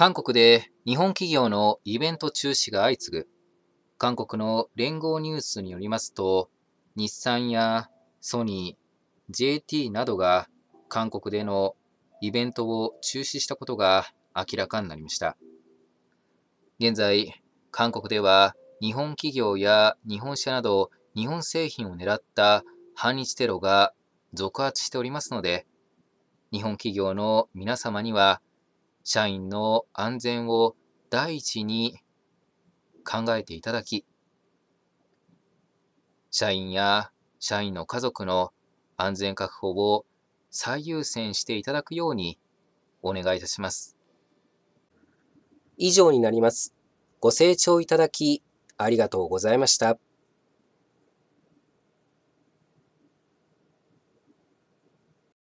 韓国で日本企業のイベント中止が相次ぐ。韓国の連合ニュースによりますと、日産やソニー、JT などが韓国でのイベントを中止したことが明らかになりました。現在、韓国では日本企業や日本車など日本製品を狙った反日テロが続発しておりますので、日本企業の皆様には社員の安全を第一に考えていただき、社員や社員の家族の安全確保を最優先していただくようにお願いいたします。以上になります。ご清聴いただきありがとうございました。